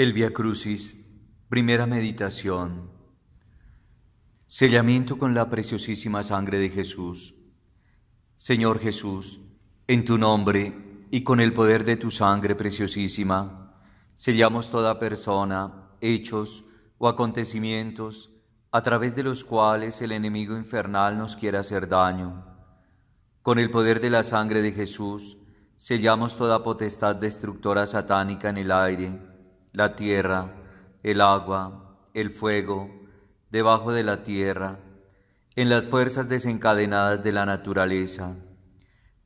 El Via Crucis, primera meditación. Sellamiento con la preciosísima sangre de Jesús. Señor Jesús, en tu nombre y con el poder de tu sangre preciosísima, sellamos toda persona, hechos o acontecimientos a través de los cuales el enemigo infernal nos quiera hacer daño. Con el poder de la sangre de Jesús, sellamos toda potestad destructora satánica en el aire la tierra, el agua, el fuego, debajo de la tierra, en las fuerzas desencadenadas de la naturaleza,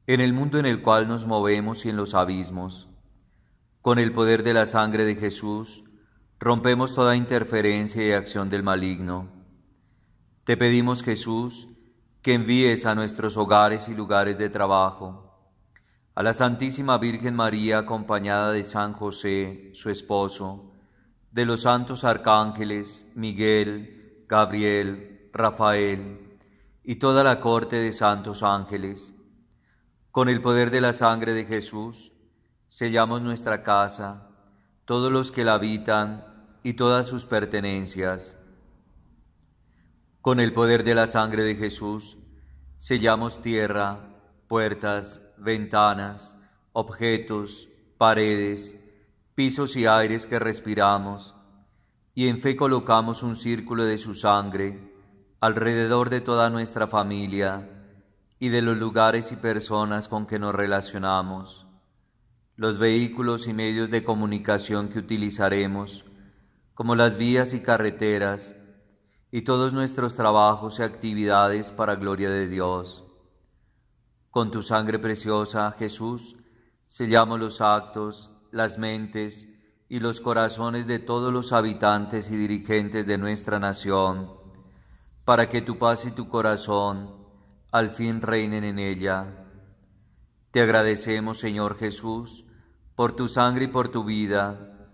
en el mundo en el cual nos movemos y en los abismos. Con el poder de la sangre de Jesús, rompemos toda interferencia y acción del maligno. Te pedimos, Jesús, que envíes a nuestros hogares y lugares de trabajo a la Santísima Virgen María acompañada de San José, su esposo, de los santos arcángeles Miguel, Gabriel, Rafael y toda la corte de santos ángeles. Con el poder de la sangre de Jesús, sellamos nuestra casa, todos los que la habitan y todas sus pertenencias. Con el poder de la sangre de Jesús, sellamos tierra, puertas, ventanas, objetos, paredes, pisos y aires que respiramos, y en fe colocamos un círculo de su sangre alrededor de toda nuestra familia y de los lugares y personas con que nos relacionamos, los vehículos y medios de comunicación que utilizaremos, como las vías y carreteras, y todos nuestros trabajos y actividades para gloria de Dios con tu sangre preciosa, Jesús, sellamos los actos, las mentes y los corazones de todos los habitantes y dirigentes de nuestra nación, para que tu paz y tu corazón al fin reinen en ella. Te agradecemos, Señor Jesús, por tu sangre y por tu vida,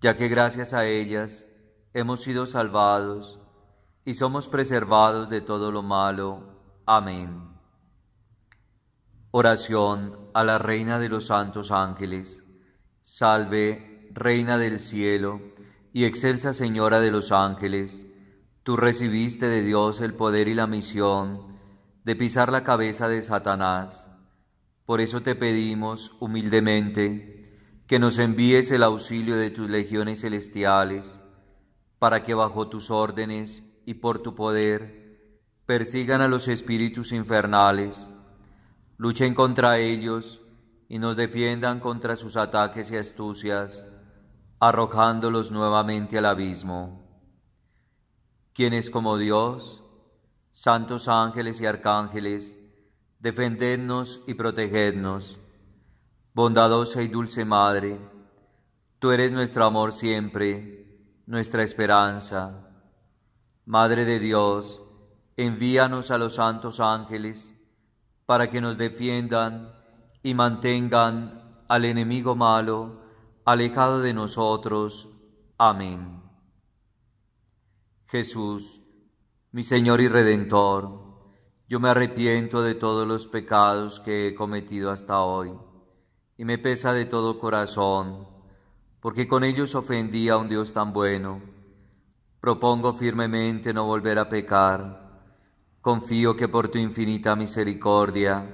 ya que gracias a ellas hemos sido salvados y somos preservados de todo lo malo. Amén. Oración a la Reina de los Santos Ángeles. Salve, Reina del Cielo y excelsa Señora de los Ángeles. Tú recibiste de Dios el poder y la misión de pisar la cabeza de Satanás. Por eso te pedimos humildemente que nos envíes el auxilio de tus legiones celestiales, para que bajo tus órdenes y por tu poder persigan a los espíritus infernales luchen contra ellos y nos defiendan contra sus ataques y astucias, arrojándolos nuevamente al abismo. Quienes como Dios, santos ángeles y arcángeles, defendednos y protegednos. Bondadosa y dulce Madre, tú eres nuestro amor siempre, nuestra esperanza. Madre de Dios, envíanos a los santos ángeles, para que nos defiendan y mantengan al enemigo malo alejado de nosotros. Amén. Jesús, mi Señor y Redentor, yo me arrepiento de todos los pecados que he cometido hasta hoy y me pesa de todo corazón, porque con ellos ofendí a un Dios tan bueno. Propongo firmemente no volver a pecar Confío que por tu infinita misericordia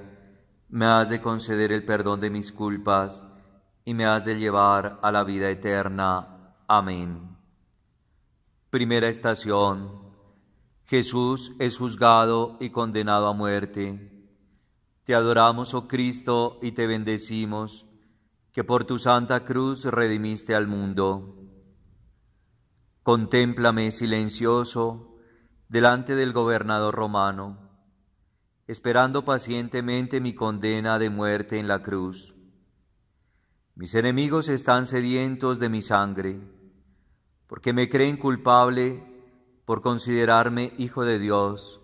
me has de conceder el perdón de mis culpas y me has de llevar a la vida eterna. Amén. Primera estación. Jesús es juzgado y condenado a muerte. Te adoramos, oh Cristo, y te bendecimos, que por tu santa cruz redimiste al mundo. Contémplame silencioso delante del gobernador romano, esperando pacientemente mi condena de muerte en la cruz. Mis enemigos están sedientos de mi sangre, porque me creen culpable por considerarme hijo de Dios,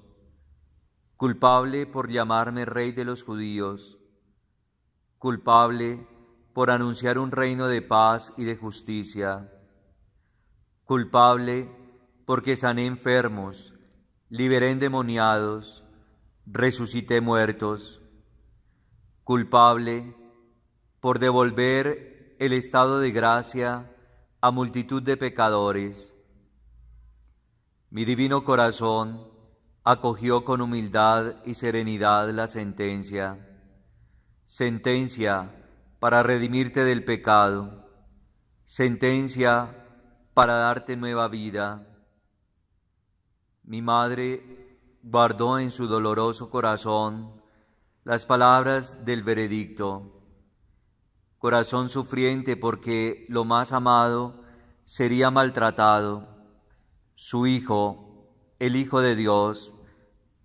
culpable por llamarme rey de los judíos, culpable por anunciar un reino de paz y de justicia, culpable porque sané enfermos, liberé endemoniados, resucité muertos, culpable por devolver el estado de gracia a multitud de pecadores. Mi divino corazón acogió con humildad y serenidad la sentencia, sentencia para redimirte del pecado, sentencia para darte nueva vida mi madre guardó en su doloroso corazón las palabras del veredicto. Corazón sufriente porque lo más amado sería maltratado. Su hijo, el Hijo de Dios,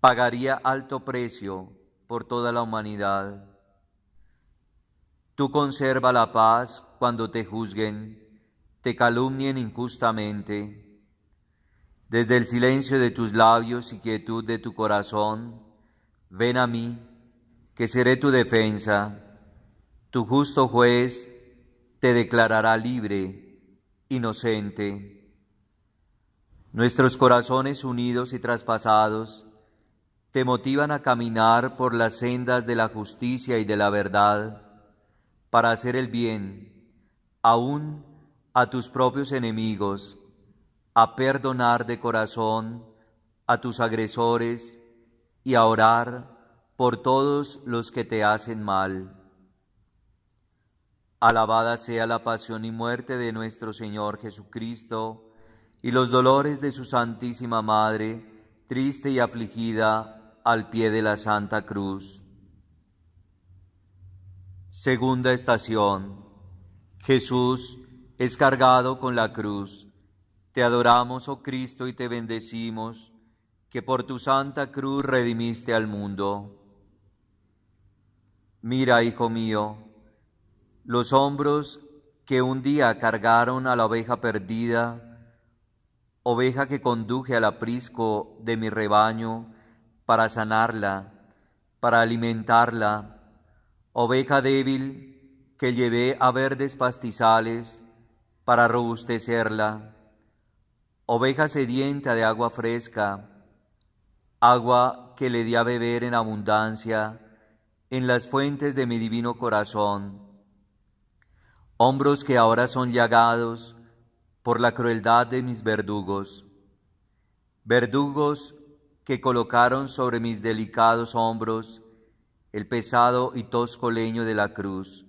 pagaría alto precio por toda la humanidad. Tú conserva la paz cuando te juzguen, te calumnien injustamente desde el silencio de tus labios y quietud de tu corazón, ven a mí, que seré tu defensa. Tu justo juez te declarará libre, inocente. Nuestros corazones unidos y traspasados te motivan a caminar por las sendas de la justicia y de la verdad para hacer el bien, aún a tus propios enemigos a perdonar de corazón a tus agresores y a orar por todos los que te hacen mal. Alabada sea la pasión y muerte de nuestro Señor Jesucristo y los dolores de su Santísima Madre, triste y afligida al pie de la Santa Cruz. Segunda estación. Jesús es cargado con la cruz. Te adoramos, oh Cristo, y te bendecimos, que por tu santa cruz redimiste al mundo. Mira, hijo mío, los hombros que un día cargaron a la oveja perdida, oveja que conduje al aprisco de mi rebaño para sanarla, para alimentarla, oveja débil que llevé a verdes pastizales para robustecerla oveja sedienta de agua fresca, agua que le di a beber en abundancia en las fuentes de mi divino corazón, hombros que ahora son llagados por la crueldad de mis verdugos, verdugos que colocaron sobre mis delicados hombros el pesado y tosco leño de la cruz,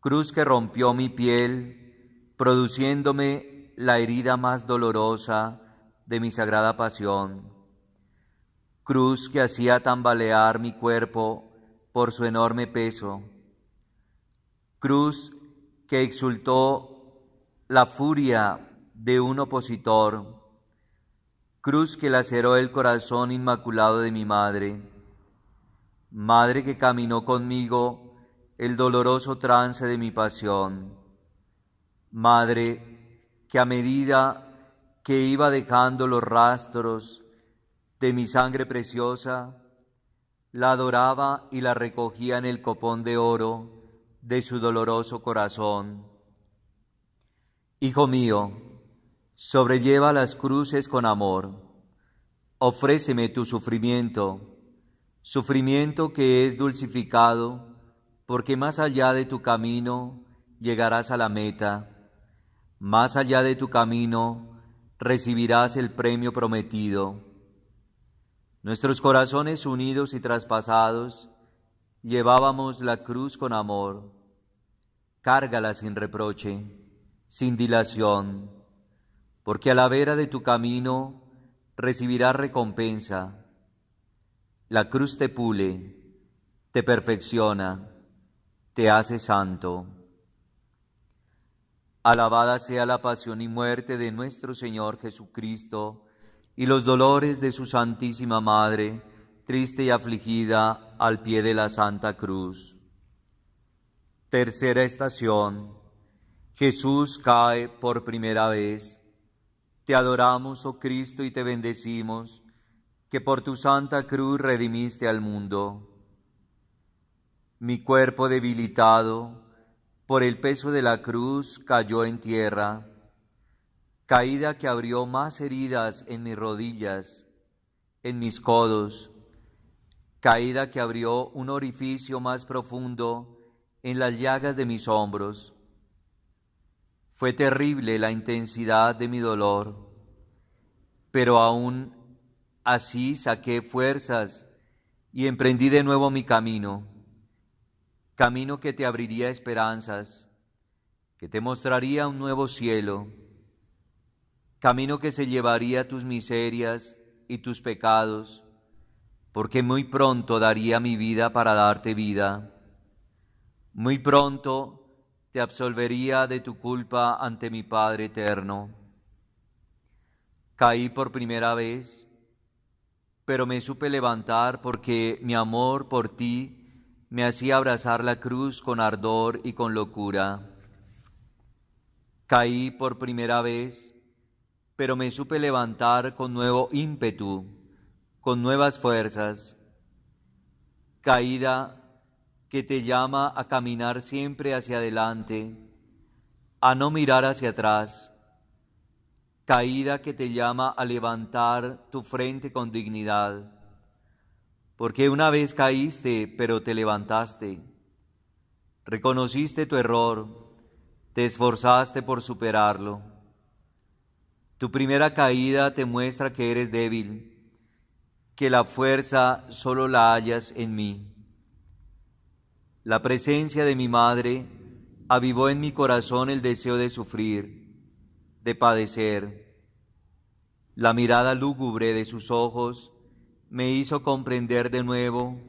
cruz que rompió mi piel, produciéndome la herida más dolorosa de mi sagrada pasión, cruz que hacía tambalear mi cuerpo por su enorme peso, cruz que exultó la furia de un opositor, cruz que laceró el corazón inmaculado de mi madre, madre que caminó conmigo el doloroso trance de mi pasión, madre que a medida que iba dejando los rastros de mi sangre preciosa, la adoraba y la recogía en el copón de oro de su doloroso corazón. Hijo mío, sobrelleva las cruces con amor, ofréceme tu sufrimiento, sufrimiento que es dulcificado, porque más allá de tu camino llegarás a la meta más allá de tu camino recibirás el premio prometido. Nuestros corazones unidos y traspasados, llevábamos la cruz con amor. Cárgala sin reproche, sin dilación, porque a la vera de tu camino recibirás recompensa. La cruz te pule, te perfecciona, te hace santo. Alabada sea la pasión y muerte de nuestro Señor Jesucristo y los dolores de su Santísima Madre, triste y afligida al pie de la Santa Cruz. Tercera estación. Jesús cae por primera vez. Te adoramos, oh Cristo, y te bendecimos, que por tu Santa Cruz redimiste al mundo. Mi cuerpo debilitado, por el peso de la cruz cayó en tierra, caída que abrió más heridas en mis rodillas, en mis codos, caída que abrió un orificio más profundo en las llagas de mis hombros. Fue terrible la intensidad de mi dolor, pero aún así saqué fuerzas y emprendí de nuevo mi camino camino que te abriría esperanzas, que te mostraría un nuevo cielo, camino que se llevaría tus miserias y tus pecados, porque muy pronto daría mi vida para darte vida, muy pronto te absolvería de tu culpa ante mi Padre eterno. Caí por primera vez, pero me supe levantar porque mi amor por ti me hacía abrazar la cruz con ardor y con locura. Caí por primera vez, pero me supe levantar con nuevo ímpetu, con nuevas fuerzas. Caída que te llama a caminar siempre hacia adelante, a no mirar hacia atrás. Caída que te llama a levantar tu frente con dignidad porque una vez caíste, pero te levantaste, reconociste tu error, te esforzaste por superarlo. Tu primera caída te muestra que eres débil, que la fuerza solo la hallas en mí. La presencia de mi madre avivó en mi corazón el deseo de sufrir, de padecer. La mirada lúgubre de sus ojos me hizo comprender de nuevo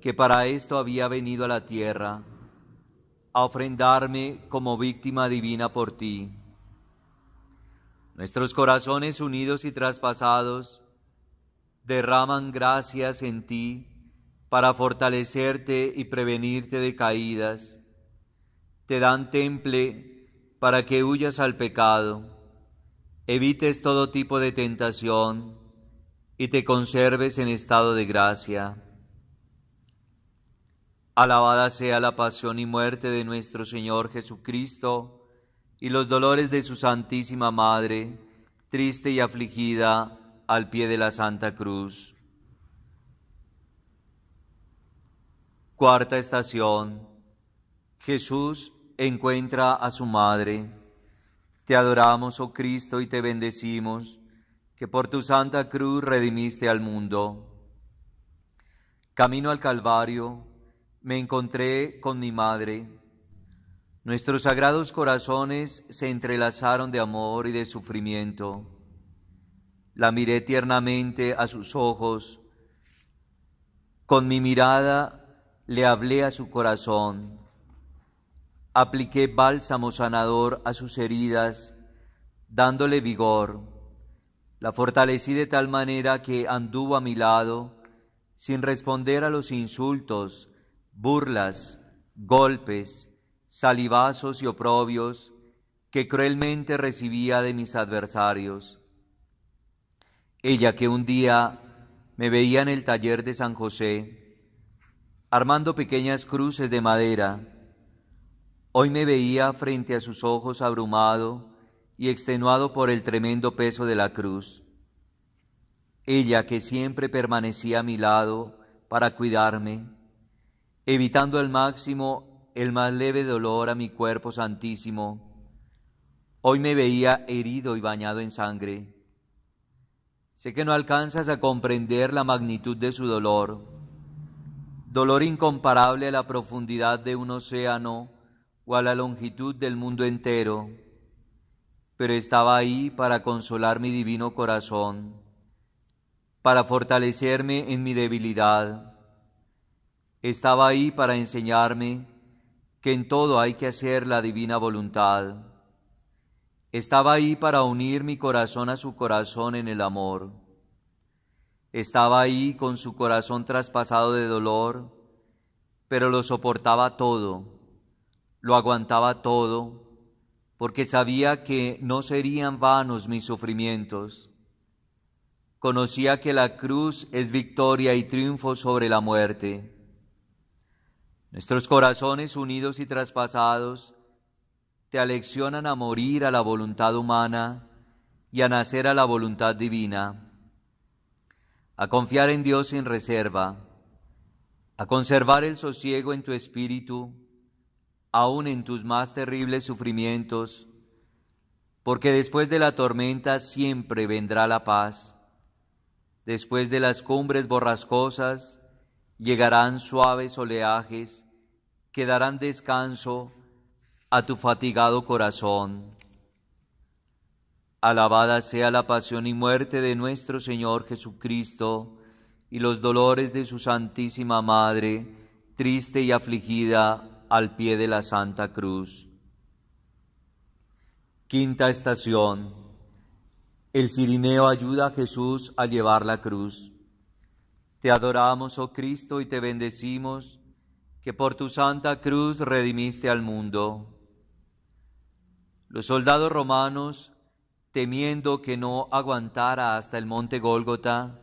que para esto había venido a la tierra, a ofrendarme como víctima divina por ti. Nuestros corazones unidos y traspasados derraman gracias en ti para fortalecerte y prevenirte de caídas. Te dan temple para que huyas al pecado, evites todo tipo de tentación y te conserves en estado de gracia. Alabada sea la pasión y muerte de nuestro Señor Jesucristo y los dolores de su Santísima Madre, triste y afligida al pie de la Santa Cruz. Cuarta estación. Jesús encuentra a su Madre. Te adoramos, oh Cristo, y te bendecimos que por tu santa cruz redimiste al mundo. Camino al Calvario, me encontré con mi madre. Nuestros sagrados corazones se entrelazaron de amor y de sufrimiento. La miré tiernamente a sus ojos. Con mi mirada le hablé a su corazón. Apliqué bálsamo sanador a sus heridas, dándole vigor la fortalecí de tal manera que anduvo a mi lado sin responder a los insultos, burlas, golpes, salivazos y oprobios que cruelmente recibía de mis adversarios. Ella que un día me veía en el taller de San José, armando pequeñas cruces de madera, hoy me veía frente a sus ojos abrumado, y extenuado por el tremendo peso de la cruz. Ella que siempre permanecía a mi lado para cuidarme, evitando al máximo el más leve dolor a mi cuerpo santísimo, hoy me veía herido y bañado en sangre. Sé que no alcanzas a comprender la magnitud de su dolor, dolor incomparable a la profundidad de un océano o a la longitud del mundo entero pero estaba ahí para consolar mi divino corazón, para fortalecerme en mi debilidad. Estaba ahí para enseñarme que en todo hay que hacer la divina voluntad. Estaba ahí para unir mi corazón a su corazón en el amor. Estaba ahí con su corazón traspasado de dolor, pero lo soportaba todo, lo aguantaba todo porque sabía que no serían vanos mis sufrimientos. Conocía que la cruz es victoria y triunfo sobre la muerte. Nuestros corazones unidos y traspasados te aleccionan a morir a la voluntad humana y a nacer a la voluntad divina, a confiar en Dios sin reserva, a conservar el sosiego en tu espíritu, aún en tus más terribles sufrimientos, porque después de la tormenta siempre vendrá la paz. Después de las cumbres borrascosas llegarán suaves oleajes que darán descanso a tu fatigado corazón. Alabada sea la pasión y muerte de nuestro Señor Jesucristo y los dolores de su Santísima Madre, triste y afligida al pie de la Santa Cruz. Quinta estación. El Cirineo ayuda a Jesús a llevar la cruz. Te adoramos, oh Cristo, y te bendecimos, que por tu santa cruz redimiste al mundo. Los soldados romanos, temiendo que no aguantara hasta el monte Gólgota,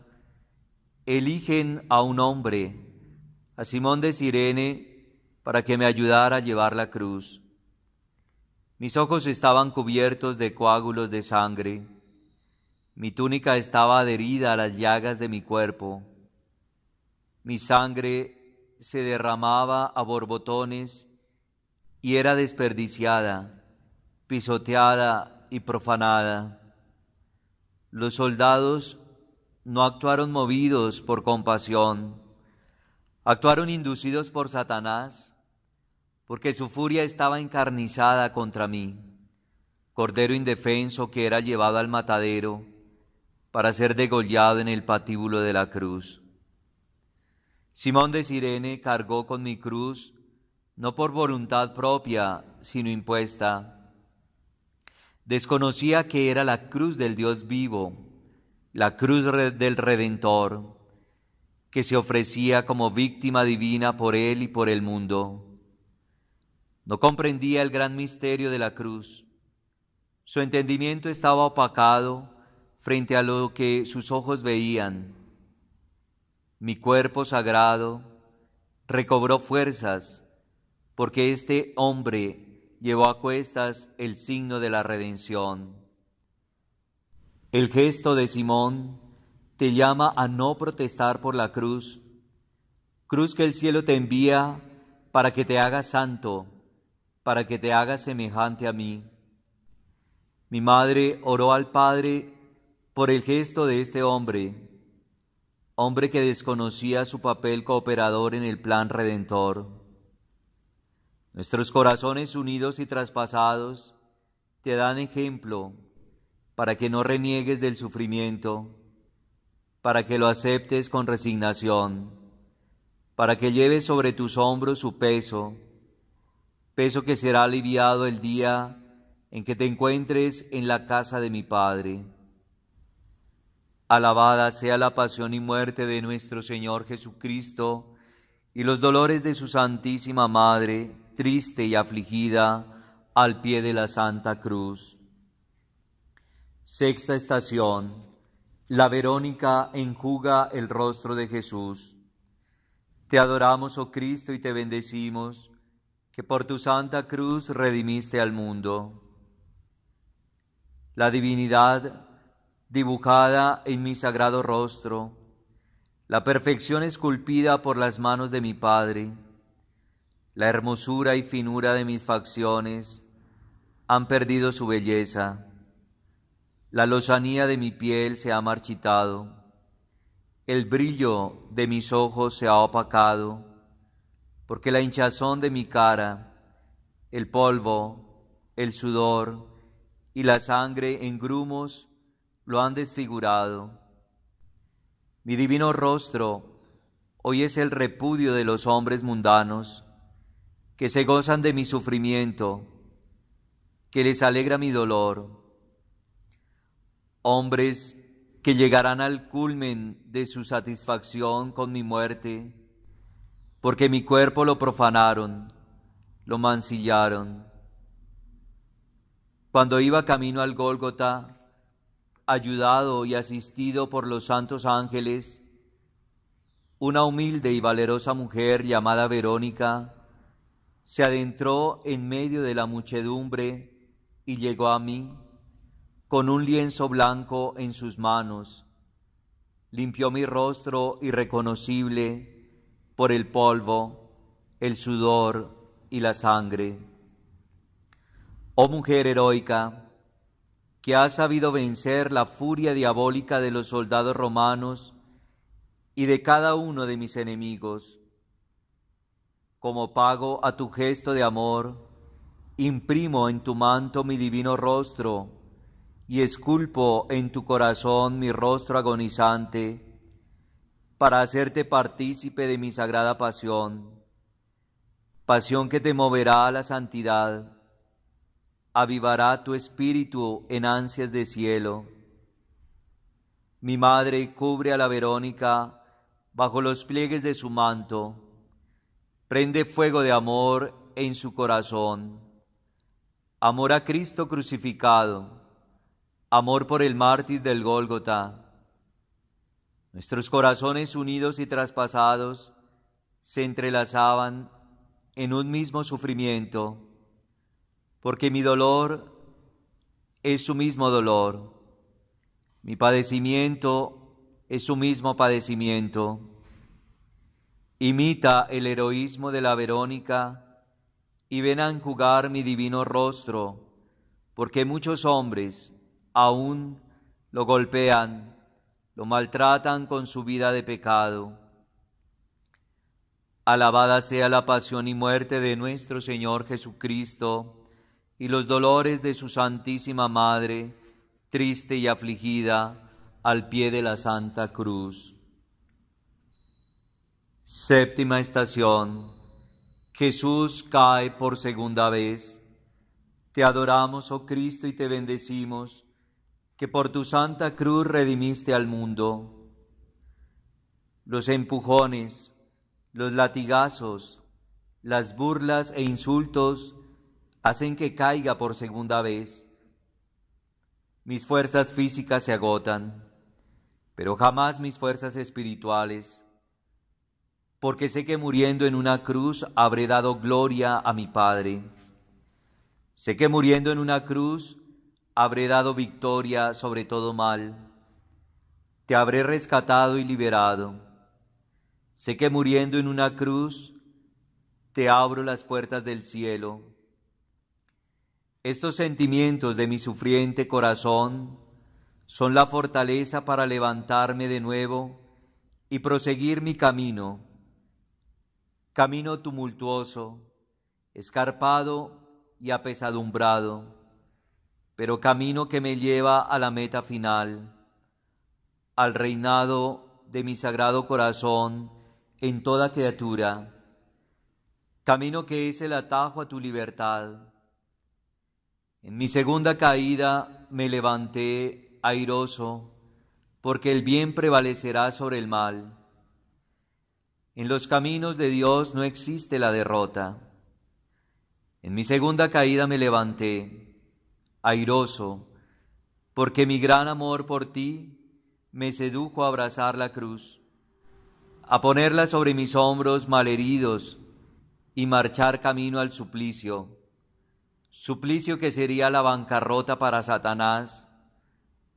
eligen a un hombre, a Simón de Sirene, para que me ayudara a llevar la cruz. Mis ojos estaban cubiertos de coágulos de sangre, mi túnica estaba adherida a las llagas de mi cuerpo, mi sangre se derramaba a borbotones y era desperdiciada, pisoteada y profanada. Los soldados no actuaron movidos por compasión, actuaron inducidos por Satanás porque su furia estaba encarnizada contra mí, cordero indefenso que era llevado al matadero para ser degollado en el patíbulo de la cruz. Simón de Sirene cargó con mi cruz, no por voluntad propia, sino impuesta. Desconocía que era la cruz del Dios vivo, la cruz del Redentor, que se ofrecía como víctima divina por él y por el mundo. No comprendía el gran misterio de la cruz. Su entendimiento estaba opacado frente a lo que sus ojos veían. Mi cuerpo sagrado recobró fuerzas porque este hombre llevó a cuestas el signo de la redención. El gesto de Simón te llama a no protestar por la cruz, cruz que el cielo te envía para que te hagas santo para que te hagas semejante a mí. Mi madre oró al Padre por el gesto de este hombre, hombre que desconocía su papel cooperador en el plan redentor. Nuestros corazones unidos y traspasados te dan ejemplo para que no reniegues del sufrimiento, para que lo aceptes con resignación, para que lleves sobre tus hombros su peso, peso que será aliviado el día en que te encuentres en la casa de mi Padre. Alabada sea la pasión y muerte de nuestro Señor Jesucristo y los dolores de su Santísima Madre, triste y afligida, al pie de la Santa Cruz. Sexta estación. La Verónica enjuga el rostro de Jesús. Te adoramos, oh Cristo, y te bendecimos que por tu santa cruz redimiste al mundo. La divinidad dibujada en mi sagrado rostro, la perfección esculpida por las manos de mi Padre, la hermosura y finura de mis facciones han perdido su belleza, la lozanía de mi piel se ha marchitado, el brillo de mis ojos se ha opacado, porque la hinchazón de mi cara, el polvo, el sudor y la sangre en grumos lo han desfigurado. Mi divino rostro hoy es el repudio de los hombres mundanos, que se gozan de mi sufrimiento, que les alegra mi dolor. Hombres que llegarán al culmen de su satisfacción con mi muerte, porque mi cuerpo lo profanaron, lo mancillaron. Cuando iba camino al Gólgota, ayudado y asistido por los santos ángeles, una humilde y valerosa mujer llamada Verónica se adentró en medio de la muchedumbre y llegó a mí con un lienzo blanco en sus manos, limpió mi rostro irreconocible, por el polvo, el sudor y la sangre. Oh mujer heroica, que has sabido vencer la furia diabólica de los soldados romanos y de cada uno de mis enemigos. Como pago a tu gesto de amor, imprimo en tu manto mi divino rostro y esculpo en tu corazón mi rostro agonizante para hacerte partícipe de mi sagrada pasión, pasión que te moverá a la santidad, avivará tu espíritu en ansias de cielo. Mi madre cubre a la Verónica bajo los pliegues de su manto, prende fuego de amor en su corazón, amor a Cristo crucificado, amor por el mártir del Gólgota Nuestros corazones unidos y traspasados se entrelazaban en un mismo sufrimiento, porque mi dolor es su mismo dolor, mi padecimiento es su mismo padecimiento. Imita el heroísmo de la Verónica y ven a enjugar mi divino rostro, porque muchos hombres aún lo golpean lo maltratan con su vida de pecado. Alabada sea la pasión y muerte de nuestro Señor Jesucristo y los dolores de su Santísima Madre, triste y afligida, al pie de la Santa Cruz. Séptima estación. Jesús cae por segunda vez. Te adoramos, oh Cristo, y te bendecimos que por tu santa cruz redimiste al mundo. Los empujones, los latigazos, las burlas e insultos hacen que caiga por segunda vez. Mis fuerzas físicas se agotan, pero jamás mis fuerzas espirituales, porque sé que muriendo en una cruz habré dado gloria a mi Padre. Sé que muriendo en una cruz habré dado victoria sobre todo mal, te habré rescatado y liberado. Sé que muriendo en una cruz, te abro las puertas del cielo. Estos sentimientos de mi sufriente corazón son la fortaleza para levantarme de nuevo y proseguir mi camino, camino tumultuoso, escarpado y apesadumbrado pero camino que me lleva a la meta final, al reinado de mi sagrado corazón en toda criatura, camino que es el atajo a tu libertad. En mi segunda caída me levanté airoso, porque el bien prevalecerá sobre el mal. En los caminos de Dios no existe la derrota. En mi segunda caída me levanté airoso, porque mi gran amor por ti me sedujo a abrazar la cruz, a ponerla sobre mis hombros malheridos y marchar camino al suplicio, suplicio que sería la bancarrota para Satanás,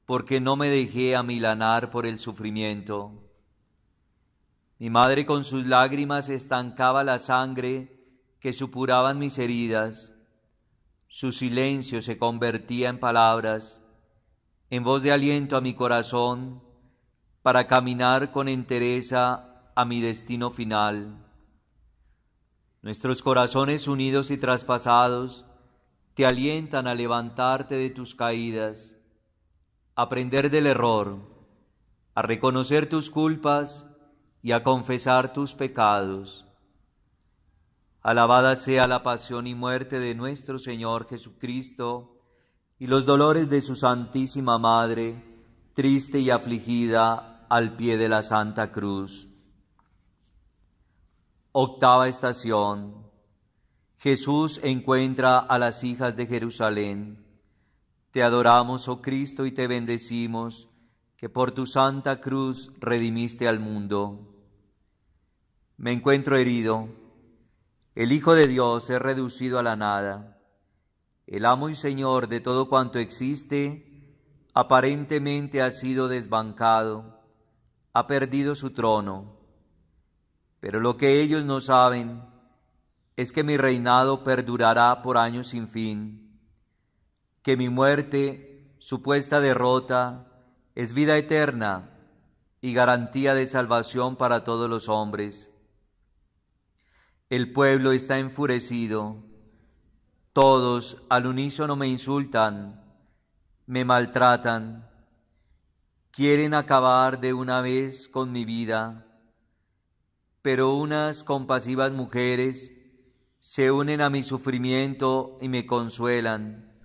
porque no me dejé amilanar por el sufrimiento. Mi madre con sus lágrimas estancaba la sangre que supuraban mis heridas, su silencio se convertía en palabras, en voz de aliento a mi corazón, para caminar con entereza a mi destino final. Nuestros corazones unidos y traspasados te alientan a levantarte de tus caídas, a aprender del error, a reconocer tus culpas y a confesar tus pecados. Alabada sea la pasión y muerte de nuestro Señor Jesucristo y los dolores de su Santísima Madre, triste y afligida al pie de la Santa Cruz. Octava estación. Jesús encuentra a las hijas de Jerusalén. Te adoramos, oh Cristo, y te bendecimos, que por tu santa cruz redimiste al mundo. Me encuentro herido el Hijo de Dios es reducido a la nada. El amo y Señor de todo cuanto existe, aparentemente ha sido desbancado, ha perdido su trono. Pero lo que ellos no saben es que mi reinado perdurará por años sin fin, que mi muerte, supuesta derrota, es vida eterna y garantía de salvación para todos los hombres el pueblo está enfurecido. Todos al unísono me insultan, me maltratan. Quieren acabar de una vez con mi vida. Pero unas compasivas mujeres se unen a mi sufrimiento y me consuelan.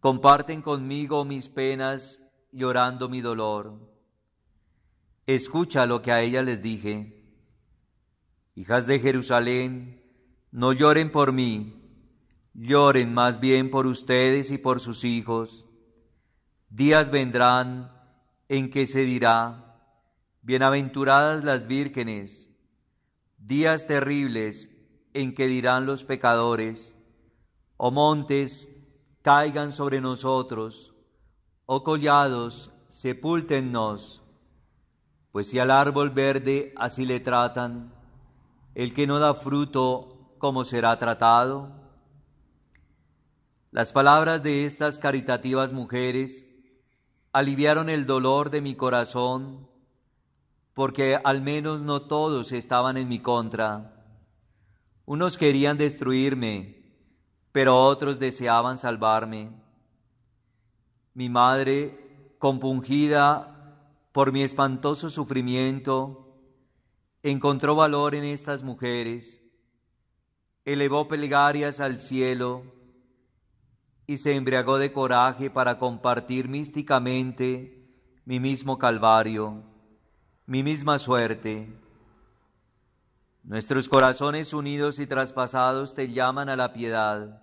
Comparten conmigo mis penas llorando mi dolor. Escucha lo que a ella les dije Hijas de Jerusalén, no lloren por mí, lloren más bien por ustedes y por sus hijos. Días vendrán en que se dirá, bienaventuradas las vírgenes, días terribles en que dirán los pecadores, o montes, caigan sobre nosotros, o collados, sepúltennos, pues si al árbol verde así le tratan, el que no da fruto, ¿cómo será tratado? Las palabras de estas caritativas mujeres aliviaron el dolor de mi corazón, porque al menos no todos estaban en mi contra. Unos querían destruirme, pero otros deseaban salvarme. Mi madre, compungida por mi espantoso sufrimiento, encontró valor en estas mujeres, elevó plegarias al cielo y se embriagó de coraje para compartir místicamente mi mismo calvario, mi misma suerte. Nuestros corazones unidos y traspasados te llaman a la piedad,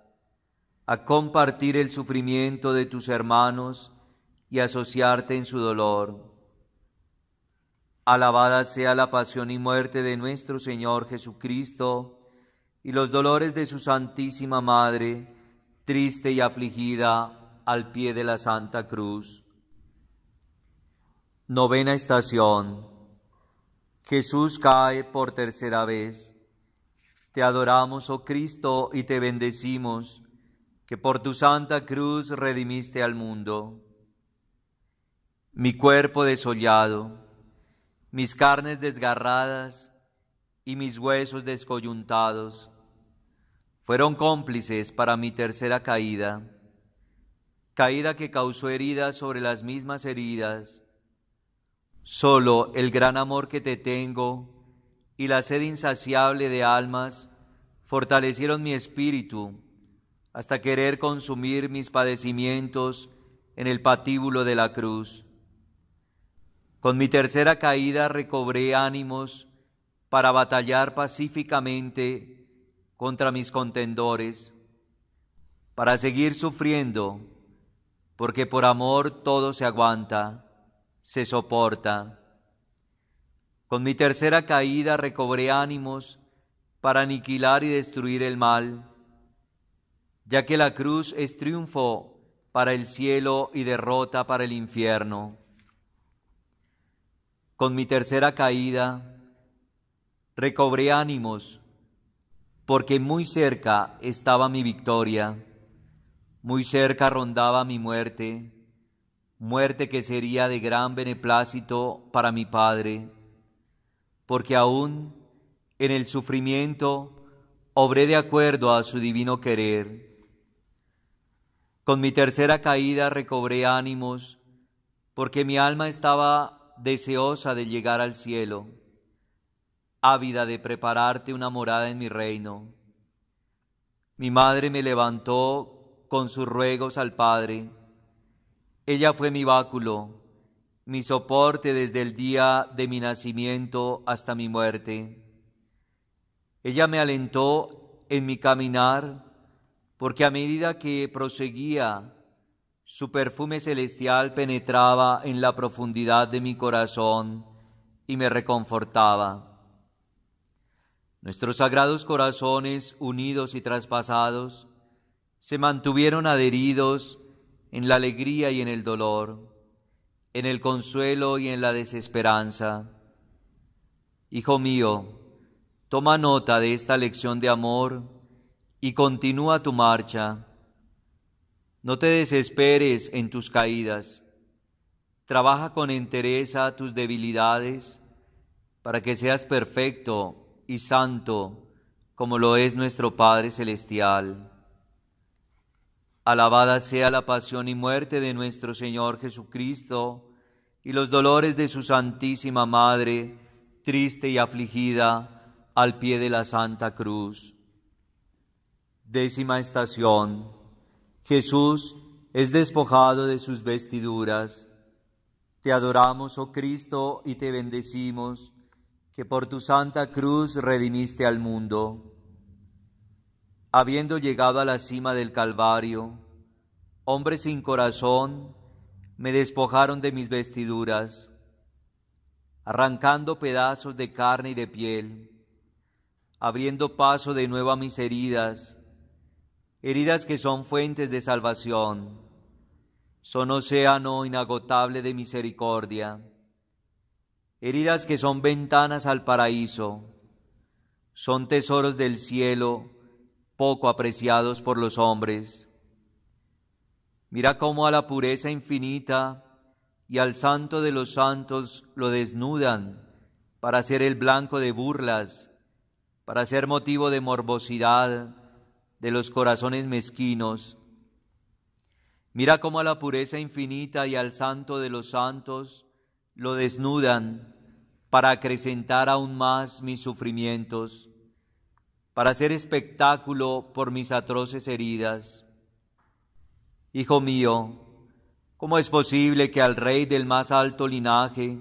a compartir el sufrimiento de tus hermanos y asociarte en su dolor. Alabada sea la pasión y muerte de nuestro Señor Jesucristo y los dolores de su Santísima Madre, triste y afligida al pie de la Santa Cruz. Novena estación. Jesús cae por tercera vez. Te adoramos, oh Cristo, y te bendecimos, que por tu santa cruz redimiste al mundo. Mi cuerpo desollado mis carnes desgarradas y mis huesos descoyuntados fueron cómplices para mi tercera caída, caída que causó heridas sobre las mismas heridas. Solo el gran amor que te tengo y la sed insaciable de almas fortalecieron mi espíritu hasta querer consumir mis padecimientos en el patíbulo de la cruz. Con mi tercera caída recobré ánimos para batallar pacíficamente contra mis contendores, para seguir sufriendo, porque por amor todo se aguanta, se soporta. Con mi tercera caída recobré ánimos para aniquilar y destruir el mal, ya que la cruz es triunfo para el cielo y derrota para el infierno con mi tercera caída, recobré ánimos, porque muy cerca estaba mi victoria, muy cerca rondaba mi muerte, muerte que sería de gran beneplácito para mi Padre, porque aún en el sufrimiento obré de acuerdo a su divino querer. Con mi tercera caída recobré ánimos, porque mi alma estaba deseosa de llegar al cielo, ávida de prepararte una morada en mi reino. Mi madre me levantó con sus ruegos al Padre. Ella fue mi báculo, mi soporte desde el día de mi nacimiento hasta mi muerte. Ella me alentó en mi caminar, porque a medida que proseguía su perfume celestial penetraba en la profundidad de mi corazón y me reconfortaba. Nuestros sagrados corazones, unidos y traspasados, se mantuvieron adheridos en la alegría y en el dolor, en el consuelo y en la desesperanza. Hijo mío, toma nota de esta lección de amor y continúa tu marcha no te desesperes en tus caídas. Trabaja con entereza tus debilidades para que seas perfecto y santo como lo es nuestro Padre Celestial. Alabada sea la pasión y muerte de nuestro Señor Jesucristo y los dolores de su Santísima Madre, triste y afligida al pie de la Santa Cruz. Décima estación. Jesús es despojado de sus vestiduras. Te adoramos, oh Cristo, y te bendecimos, que por tu santa cruz redimiste al mundo. Habiendo llegado a la cima del Calvario, hombres sin corazón me despojaron de mis vestiduras, arrancando pedazos de carne y de piel, abriendo paso de nuevo a mis heridas, heridas que son fuentes de salvación, son océano inagotable de misericordia, heridas que son ventanas al paraíso, son tesoros del cielo poco apreciados por los hombres. Mira cómo a la pureza infinita y al santo de los santos lo desnudan para ser el blanco de burlas, para ser motivo de morbosidad, de los corazones mezquinos. Mira cómo a la pureza infinita y al santo de los santos lo desnudan para acrecentar aún más mis sufrimientos, para hacer espectáculo por mis atroces heridas. Hijo mío, ¿cómo es posible que al rey del más alto linaje,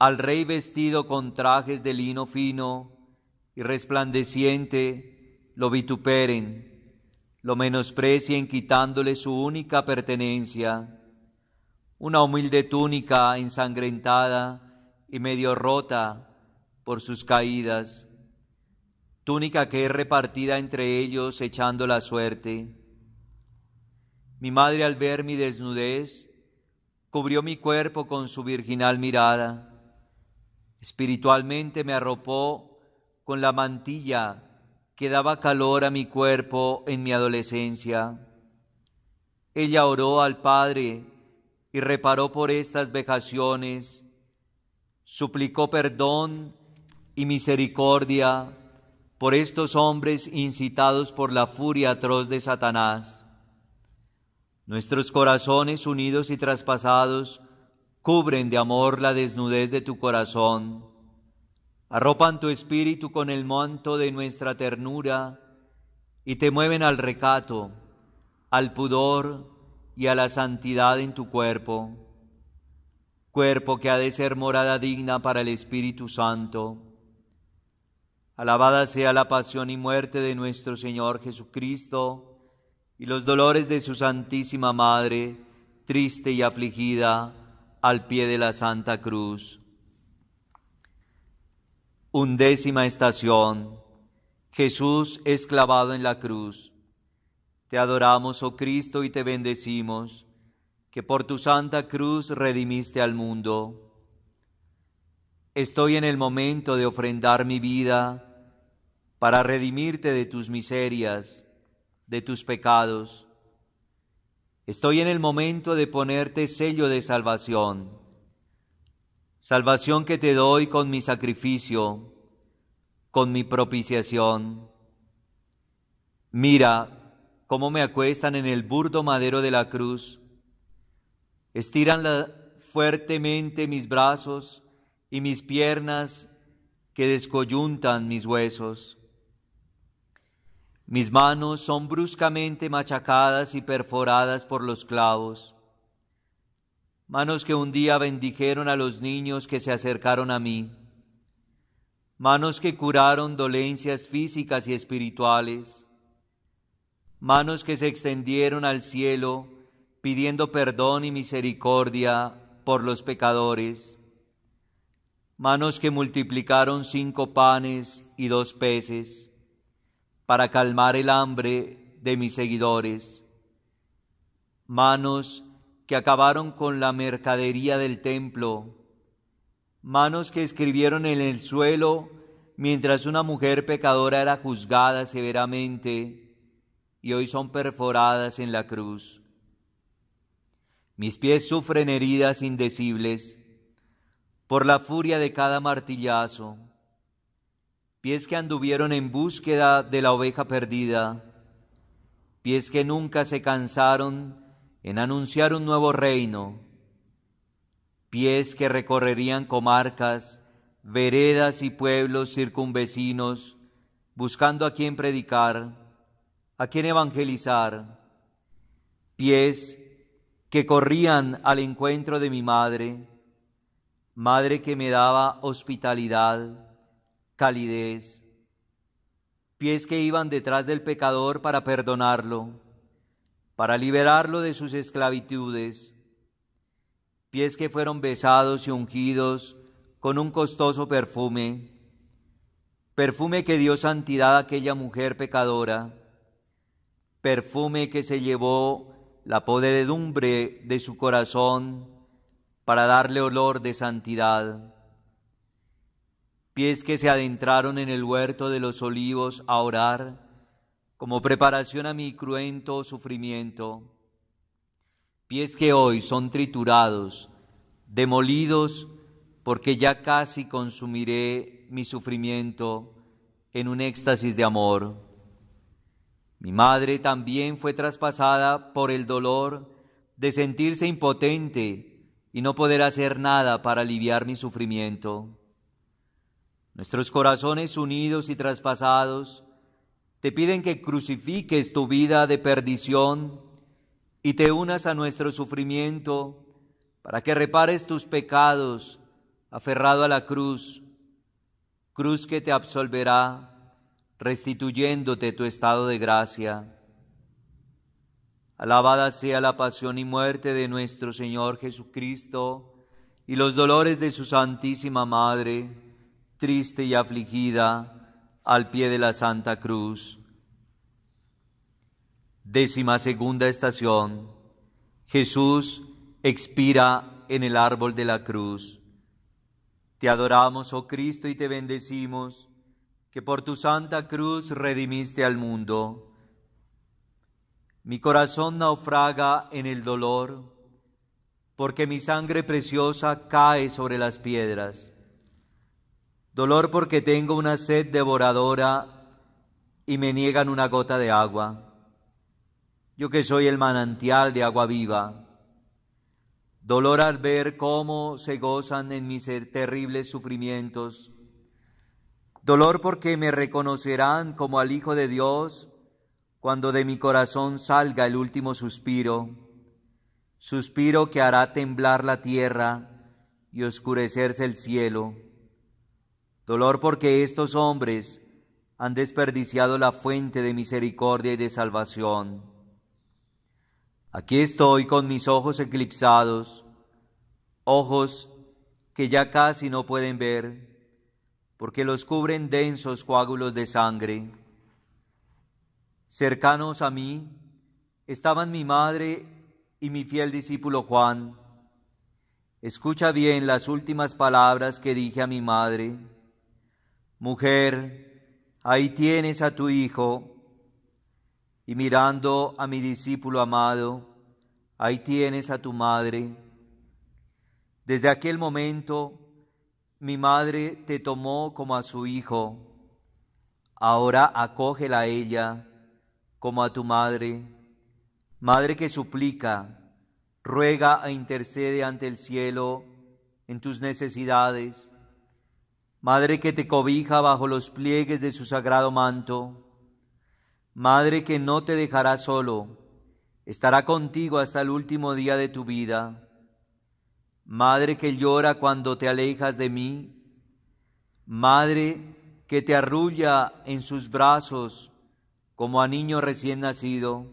al rey vestido con trajes de lino fino y resplandeciente, lo vituperen, lo menosprecien quitándole su única pertenencia, una humilde túnica ensangrentada y medio rota por sus caídas, túnica que es repartida entre ellos echando la suerte. Mi madre al ver mi desnudez, cubrió mi cuerpo con su virginal mirada, espiritualmente me arropó con la mantilla que daba calor a mi cuerpo en mi adolescencia. Ella oró al Padre y reparó por estas vejaciones, suplicó perdón y misericordia por estos hombres incitados por la furia atroz de Satanás. Nuestros corazones unidos y traspasados cubren de amor la desnudez de tu corazón arropan tu espíritu con el manto de nuestra ternura y te mueven al recato, al pudor y a la santidad en tu cuerpo, cuerpo que ha de ser morada digna para el Espíritu Santo. Alabada sea la pasión y muerte de nuestro Señor Jesucristo y los dolores de su Santísima Madre, triste y afligida, al pie de la Santa Cruz Undécima estación. Jesús es clavado en la cruz. Te adoramos, oh Cristo, y te bendecimos, que por tu santa cruz redimiste al mundo. Estoy en el momento de ofrendar mi vida para redimirte de tus miserias, de tus pecados. Estoy en el momento de ponerte sello de salvación salvación que te doy con mi sacrificio, con mi propiciación. Mira cómo me acuestan en el burdo madero de la cruz, estiran fuertemente mis brazos y mis piernas que descoyuntan mis huesos. Mis manos son bruscamente machacadas y perforadas por los clavos manos que un día bendijeron a los niños que se acercaron a mí, manos que curaron dolencias físicas y espirituales, manos que se extendieron al cielo pidiendo perdón y misericordia por los pecadores, manos que multiplicaron cinco panes y dos peces para calmar el hambre de mis seguidores, manos que acabaron con la mercadería del templo, manos que escribieron en el suelo mientras una mujer pecadora era juzgada severamente y hoy son perforadas en la cruz. Mis pies sufren heridas indecibles por la furia de cada martillazo, pies que anduvieron en búsqueda de la oveja perdida, pies que nunca se cansaron en anunciar un nuevo reino, pies que recorrerían comarcas, veredas y pueblos circunvecinos, buscando a quien predicar, a quien evangelizar, pies que corrían al encuentro de mi madre, madre que me daba hospitalidad, calidez, pies que iban detrás del pecador para perdonarlo, para liberarlo de sus esclavitudes, pies que fueron besados y ungidos con un costoso perfume, perfume que dio santidad a aquella mujer pecadora, perfume que se llevó la podredumbre de su corazón para darle olor de santidad, pies que se adentraron en el huerto de los olivos a orar, como preparación a mi cruento sufrimiento. Pies que hoy son triturados, demolidos, porque ya casi consumiré mi sufrimiento en un éxtasis de amor. Mi madre también fue traspasada por el dolor de sentirse impotente y no poder hacer nada para aliviar mi sufrimiento. Nuestros corazones unidos y traspasados, te piden que crucifiques tu vida de perdición y te unas a nuestro sufrimiento para que repares tus pecados aferrado a la cruz, cruz que te absolverá, restituyéndote tu estado de gracia. Alabada sea la pasión y muerte de nuestro Señor Jesucristo y los dolores de su Santísima Madre, triste y afligida al pie de la Santa Cruz. Décima segunda estación. Jesús expira en el árbol de la cruz. Te adoramos, oh Cristo, y te bendecimos, que por tu santa cruz redimiste al mundo. Mi corazón naufraga en el dolor, porque mi sangre preciosa cae sobre las piedras dolor porque tengo una sed devoradora y me niegan una gota de agua. Yo que soy el manantial de agua viva, dolor al ver cómo se gozan en mis terribles sufrimientos, dolor porque me reconocerán como al Hijo de Dios cuando de mi corazón salga el último suspiro, suspiro que hará temblar la tierra y oscurecerse el cielo Dolor porque estos hombres han desperdiciado la fuente de misericordia y de salvación. Aquí estoy con mis ojos eclipsados, ojos que ya casi no pueden ver, porque los cubren densos coágulos de sangre. Cercanos a mí estaban mi madre y mi fiel discípulo Juan. Escucha bien las últimas palabras que dije a mi madre. Mujer, ahí tienes a tu hijo. Y mirando a mi discípulo amado, ahí tienes a tu madre. Desde aquel momento mi madre te tomó como a su hijo, ahora acógela a ella como a tu madre, madre que suplica, ruega e intercede ante el cielo en tus necesidades, Madre que te cobija bajo los pliegues de su sagrado manto, Madre que no te dejará solo, estará contigo hasta el último día de tu vida, Madre que llora cuando te alejas de mí, Madre que te arrulla en sus brazos como a niño recién nacido,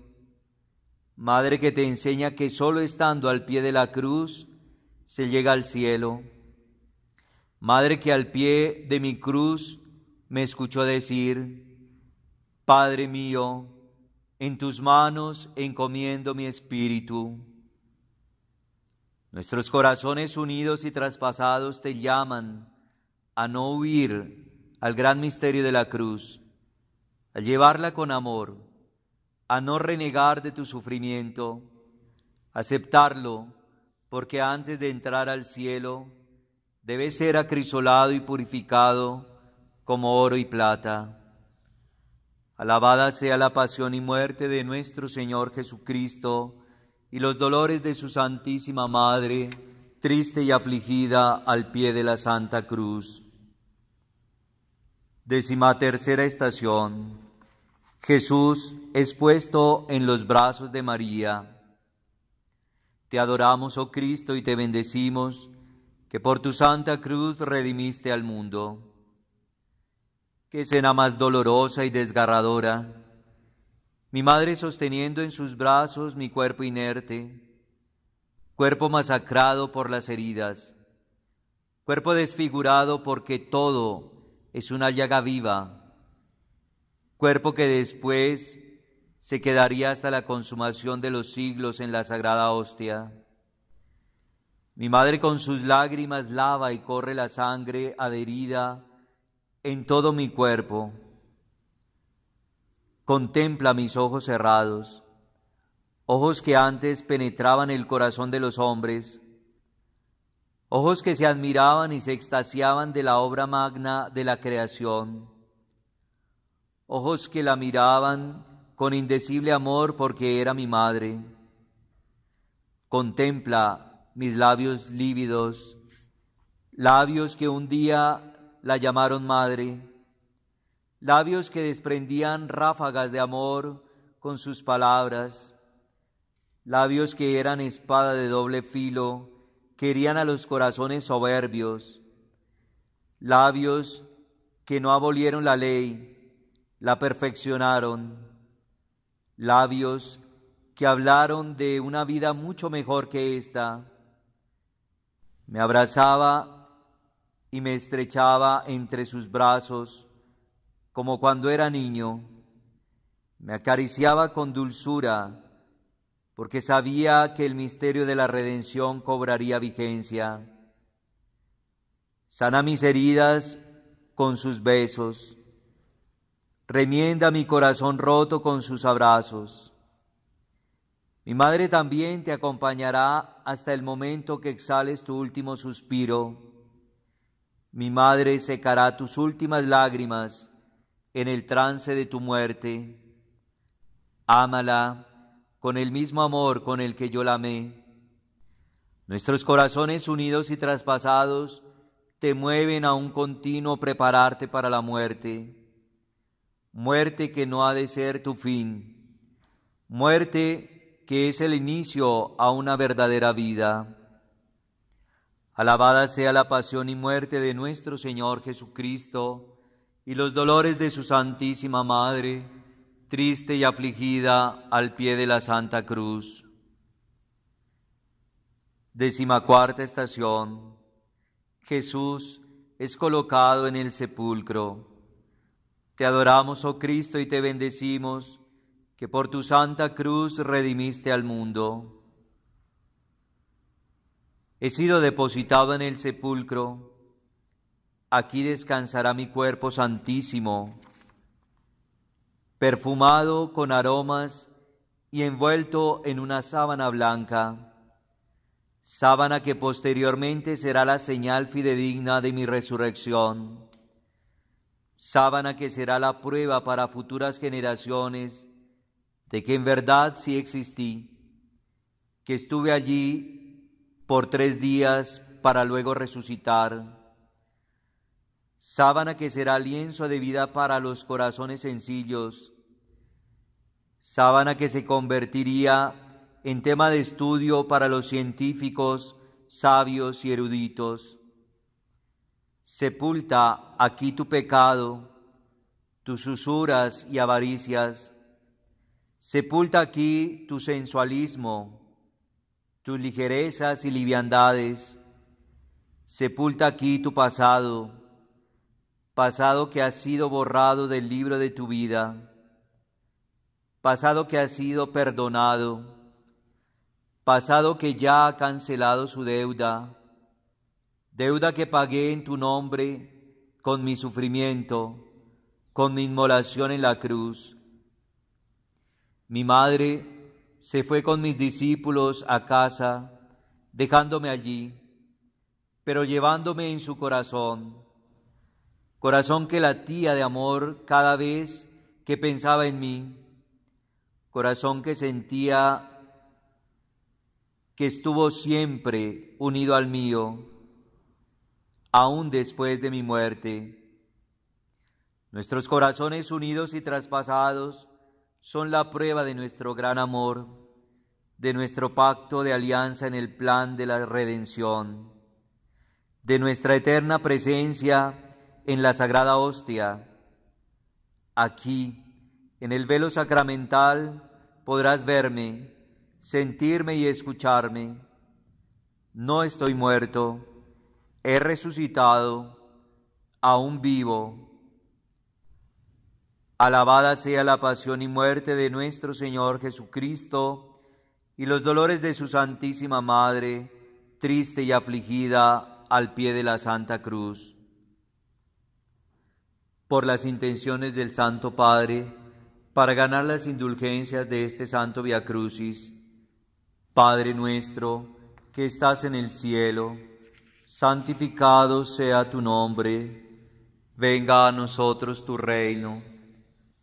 Madre que te enseña que solo estando al pie de la cruz se llega al cielo. Madre que al pie de mi cruz me escuchó decir, Padre mío, en tus manos encomiendo mi espíritu. Nuestros corazones unidos y traspasados te llaman a no huir al gran misterio de la cruz, a llevarla con amor, a no renegar de tu sufrimiento, aceptarlo, porque antes de entrar al cielo, debe ser acrisolado y purificado como oro y plata. Alabada sea la pasión y muerte de nuestro Señor Jesucristo y los dolores de su Santísima Madre, triste y afligida al pie de la Santa Cruz. Décima tercera estación. Jesús es puesto en los brazos de María. Te adoramos, oh Cristo, y te bendecimos que por tu santa cruz redimiste al mundo. Qué escena más dolorosa y desgarradora. Mi madre sosteniendo en sus brazos mi cuerpo inerte, cuerpo masacrado por las heridas, cuerpo desfigurado porque todo es una llaga viva, cuerpo que después se quedaría hasta la consumación de los siglos en la sagrada hostia mi madre con sus lágrimas lava y corre la sangre adherida en todo mi cuerpo. Contempla mis ojos cerrados, ojos que antes penetraban el corazón de los hombres, ojos que se admiraban y se extasiaban de la obra magna de la creación, ojos que la miraban con indecible amor porque era mi madre. Contempla mis labios lívidos, labios que un día la llamaron madre, labios que desprendían ráfagas de amor con sus palabras, labios que eran espada de doble filo, querían herían a los corazones soberbios, labios que no abolieron la ley, la perfeccionaron, labios que hablaron de una vida mucho mejor que esta, me abrazaba y me estrechaba entre sus brazos como cuando era niño. Me acariciaba con dulzura porque sabía que el misterio de la redención cobraría vigencia. Sana mis heridas con sus besos. Remienda mi corazón roto con sus abrazos. Mi madre también te acompañará hasta el momento que exhales tu último suspiro. Mi madre secará tus últimas lágrimas en el trance de tu muerte. Ámala con el mismo amor con el que yo la amé. Nuestros corazones unidos y traspasados te mueven a un continuo prepararte para la muerte, muerte que no ha de ser tu fin, muerte que es el inicio a una verdadera vida. Alabada sea la pasión y muerte de nuestro Señor Jesucristo y los dolores de su Santísima Madre, triste y afligida al pie de la Santa Cruz. cuarta estación. Jesús es colocado en el sepulcro. Te adoramos, oh Cristo, y te bendecimos que por tu santa cruz redimiste al mundo. He sido depositado en el sepulcro, aquí descansará mi cuerpo santísimo, perfumado con aromas y envuelto en una sábana blanca, sábana que posteriormente será la señal fidedigna de mi resurrección, sábana que será la prueba para futuras generaciones, de que en verdad sí existí, que estuve allí por tres días para luego resucitar, sábana que será lienzo de vida para los corazones sencillos, sábana que se convertiría en tema de estudio para los científicos, sabios y eruditos. Sepulta aquí tu pecado, tus usuras y avaricias, Sepulta aquí tu sensualismo, tus ligerezas y liviandades. Sepulta aquí tu pasado, pasado que ha sido borrado del libro de tu vida, pasado que ha sido perdonado, pasado que ya ha cancelado su deuda, deuda que pagué en tu nombre con mi sufrimiento, con mi inmolación en la cruz mi madre se fue con mis discípulos a casa, dejándome allí, pero llevándome en su corazón, corazón que latía de amor cada vez que pensaba en mí, corazón que sentía que estuvo siempre unido al mío, aún después de mi muerte. Nuestros corazones unidos y traspasados son la prueba de nuestro gran amor, de nuestro pacto de alianza en el plan de la redención, de nuestra eterna presencia en la Sagrada Hostia. Aquí, en el velo sacramental, podrás verme, sentirme y escucharme. No estoy muerto, he resucitado, aún vivo Alabada sea la pasión y muerte de nuestro Señor Jesucristo y los dolores de su Santísima Madre, triste y afligida al pie de la Santa Cruz. Por las intenciones del Santo Padre, para ganar las indulgencias de este Santo Via Crucis, Padre nuestro, que estás en el cielo, santificado sea tu nombre, venga a nosotros tu reino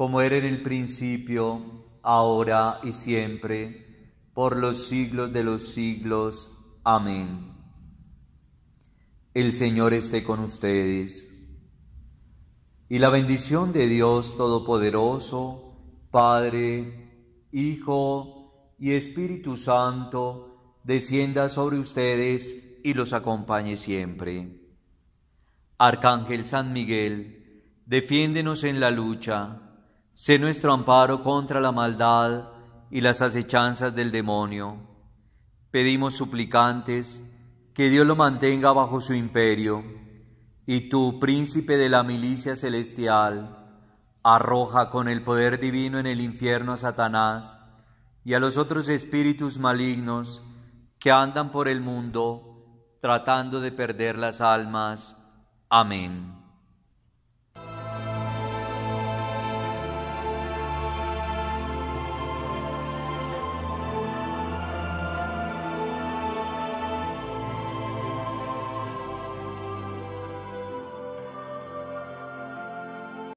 como era en el principio, ahora y siempre, por los siglos de los siglos. Amén. El Señor esté con ustedes. Y la bendición de Dios Todopoderoso, Padre, Hijo y Espíritu Santo, descienda sobre ustedes y los acompañe siempre. Arcángel San Miguel, defiéndenos en la lucha Sé nuestro amparo contra la maldad y las acechanzas del demonio. Pedimos suplicantes que Dios lo mantenga bajo su imperio, y tú, príncipe de la milicia celestial, arroja con el poder divino en el infierno a Satanás y a los otros espíritus malignos que andan por el mundo tratando de perder las almas. Amén.